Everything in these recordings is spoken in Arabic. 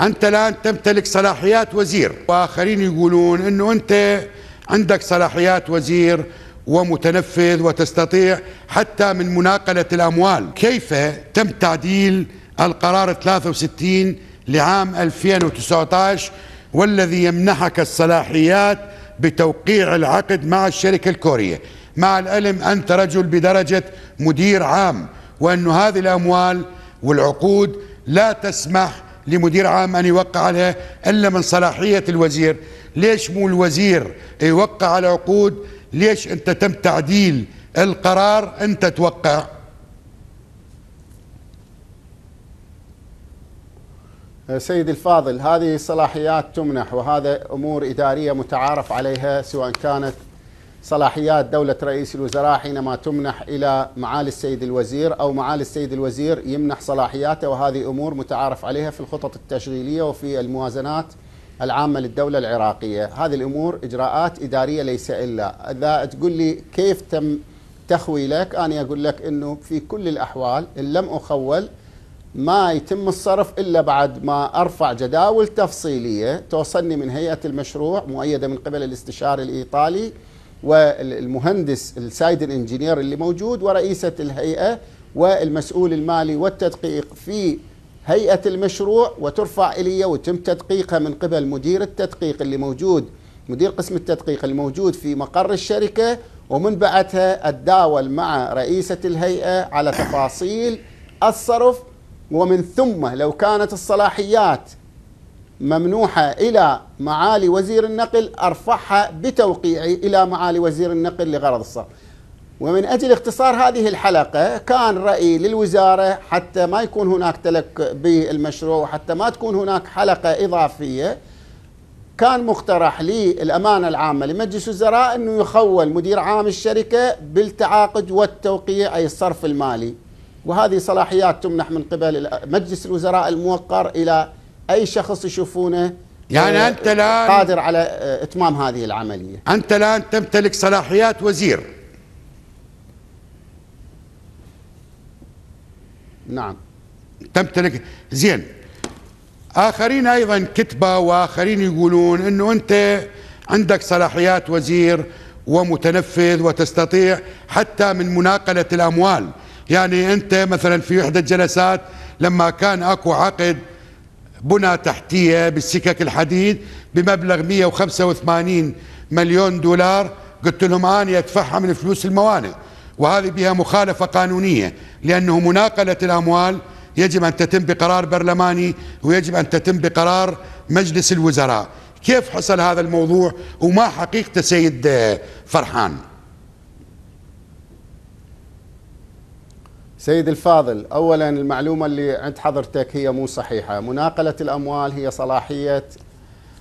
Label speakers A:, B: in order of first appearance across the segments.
A: أنت الآن تمتلك صلاحيات وزير وآخرين يقولون أنه أنت عندك صلاحيات وزير ومتنفذ وتستطيع حتى من مناقلة الأموال كيف تم تعديل القرار 63 لعام 2019 والذي يمنحك الصلاحيات بتوقيع العقد مع الشركة الكورية مع العلم أنت رجل بدرجة مدير عام وأن هذه الأموال والعقود لا تسمح لمدير عام أن يوقع عليها إلا من صلاحية الوزير ليش مو الوزير يوقع على عقود ليش أنت تم تعديل القرار أنت توقع
B: سيد الفاضل هذه صلاحيات تمنح وهذا أمور إدارية متعارف عليها سواء كانت صلاحيات دولة رئيس الوزراء حينما تمنح إلى معالي السيد الوزير أو معالي السيد الوزير يمنح صلاحياته وهذه أمور متعارف عليها في الخطط التشغيلية وفي الموازنات العامة للدولة العراقية هذه الأمور إجراءات إدارية ليس إلا إذا تقول لي كيف تم تخويلك أنا أقول لك أنه في كل الأحوال إن لم أخول ما يتم الصرف إلا بعد ما أرفع جداول تفصيلية توصلني من هيئة المشروع مؤيدة من قبل الاستشاري الإيطالي والمهندس السايد الانجينير اللي موجود ورئيسة الهيئة والمسؤول المالي والتدقيق في هيئة المشروع وترفع إلي وتم تدقيقها من قبل مدير التدقيق اللي موجود مدير قسم التدقيق الموجود في مقر الشركة ومن بعدها أتداول مع رئيسة الهيئة على تفاصيل الصرف ومن ثم لو كانت الصلاحيات ممنوحة إلى معالي وزير النقل أرفعها بتوقيعي إلى معالي وزير النقل لغرض الصرف ومن أجل اختصار هذه الحلقة كان رأي للوزارة حتى ما يكون هناك تلك بالمشروع وحتى ما تكون هناك حلقة إضافية كان مقترح للأمانة العامة لمجلس الوزراء أنه يخول مدير عام الشركة بالتعاقد والتوقيع أي الصرف المالي وهذه صلاحيات تمنح من قبل مجلس الوزراء الموقر إلى اي شخص يشوفونه يعني آه، انت الان قادر على آه، اتمام هذه العمليه انت
A: الان تمتلك صلاحيات وزير نعم تمتلك زين اخرين ايضا كتبه واخرين يقولون انه انت عندك صلاحيات وزير ومتنفذ وتستطيع حتى من مناقله الاموال يعني انت مثلا في احدى الجلسات لما كان اكو عقد بنى تحتية بالسكك الحديد بمبلغ 185 مليون دولار قلت لهم أنا أدفعها من فلوس الموانئ وهذه بها مخالفة قانونية لأنه مناقلة الأموال يجب أن تتم بقرار برلماني ويجب أن تتم بقرار مجلس الوزراء كيف حصل هذا الموضوع وما حقيقة سيد
B: فرحان سيد الفاضل أولا المعلومة اللي عند حضرتك هي مو صحيحة مناقلة الأموال هي صلاحية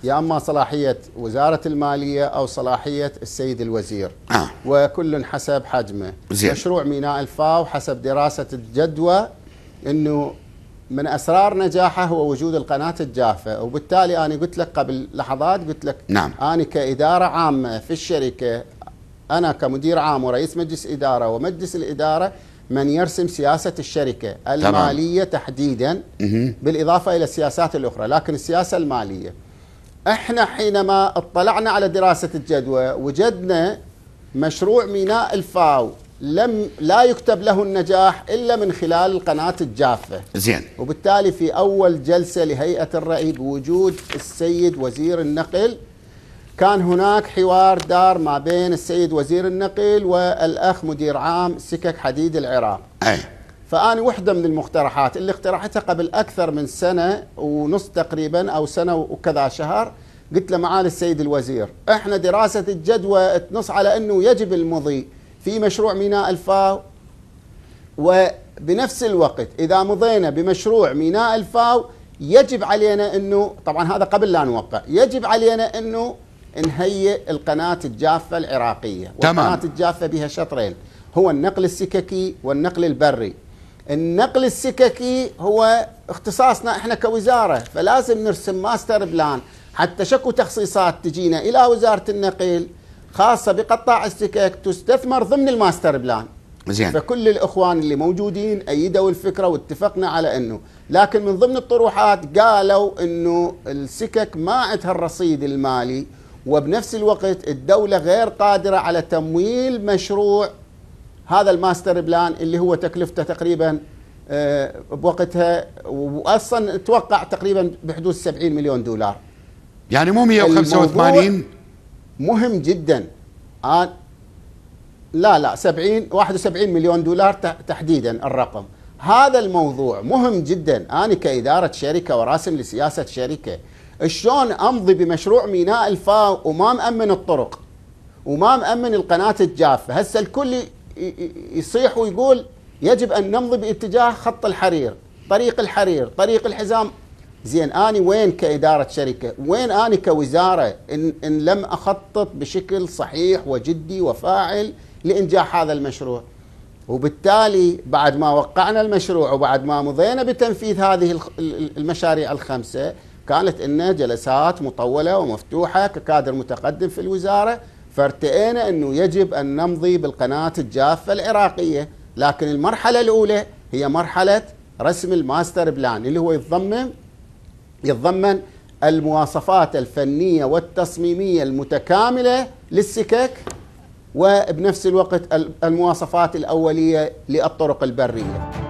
B: يا اما صلاحيه وزاره الماليه او صلاحيه السيد الوزير آه. وكل حسب حجمه زين. مشروع ميناء الفاو حسب دراسه الجدوى انه من اسرار نجاحه هو وجود القناه الجافه وبالتالي انا قلت لك قبل لحظات قلت لك نعم. انا كاداره عامه في الشركه انا كمدير عام ورئيس مجلس اداره ومجلس الاداره من يرسم سياسة الشركة المالية تمام. تحديدا بالإضافة إلى السياسات الأخرى لكن السياسة المالية احنا حينما اطلعنا على دراسة الجدوى وجدنا مشروع ميناء الفاو لم لا يكتب له النجاح الا من خلال القناه الجافه. زين. وبالتالي في اول جلسه لهيئه الرأي بوجود السيد وزير النقل كان هناك حوار دار ما بين السيد وزير النقل والأخ مدير عام سكك حديد العراق أي. فأنا وحدة من المقترحات اللي اقترحتها قبل أكثر من سنة ونص تقريبا أو سنة وكذا شهر قلت له معالي السيد الوزير احنا دراسة الجدوى تنص على أنه يجب المضي في مشروع ميناء الفاو وبنفس الوقت إذا مضينا بمشروع ميناء الفاو يجب علينا أنه طبعا هذا قبل لا نوقع يجب علينا أنه نهيئ القناة الجافة العراقية تمام والقناة الجافة بها شطرين هو النقل السككي والنقل البري النقل السككي هو اختصاصنا احنا كوزارة فلازم نرسم ماستر بلان حتى شكو تخصيصات تجينا الى وزارة النقل خاصة بقطاع السكك تستثمر ضمن الماستر بلان زين فكل الاخوان اللي موجودين ايدوا الفكره واتفقنا على انه لكن من ضمن الطروحات قالوا انه السكك ما عندها الرصيد المالي وبنفس الوقت الدولة غير قادرة على تمويل مشروع هذا الماستر بلان اللي هو تكلفته تقريبا آه، بوقتها واصلا توقع تقريبا بحدود 70 مليون دولار يعني مو 185 مهم جدا آه، لا لا 70 71 مليون دولار تحديدا الرقم هذا الموضوع مهم جدا انا كاداره شركه وراسم لسياسه شركه شلون امضي بمشروع ميناء الفاو وما مامن الطرق وما مامن القناه الجافه هسه الكل يصيح ويقول يجب ان نمضي باتجاه خط الحرير طريق الحرير طريق الحزام زين اني وين كاداره شركه وين اني كوزاره ان, إن لم اخطط بشكل صحيح وجدي وفاعل لانجاح هذا المشروع وبالتالي بعد ما وقعنا المشروع وبعد ما مضينا بتنفيذ هذه المشاريع الخمسه كانت انه جلسات مطولة ومفتوحة ككادر متقدم في الوزارة فارتئينا أنه يجب أن نمضي بالقناة الجافة العراقية لكن المرحلة الأولى هي مرحلة رسم الماستر بلان اللي هو يتضمن يتضمن المواصفات الفنية والتصميمية المتكاملة للسكك وبنفس الوقت المواصفات الأولية للطرق البرية